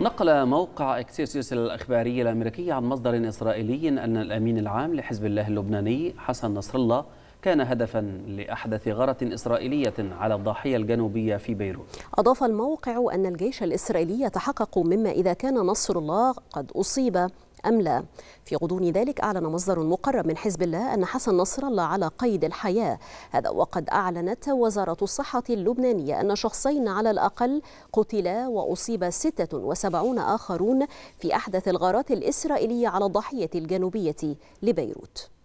نقل موقع اكسيرسيوس الإخباري الأمريكي عن مصدر إسرائيلي أن الأمين العام لحزب الله اللبناني حسن نصر الله كان هدفا لأحدث غارة إسرائيلية على الضاحية الجنوبية في بيروت أضاف الموقع أن الجيش الإسرائيلي يتحقق مما إذا كان نصر الله قد أصيب أم لا في غضون ذلك أعلن مصدر مقرب من حزب الله أن حسن نصر الله على قيد الحياة هذا وقد أعلنت وزارة الصحة اللبنانية أن شخصين على الأقل قتلا وأصيب 76 آخرون في أحدث الغارات الإسرائيلية على الضحية الجنوبية لبيروت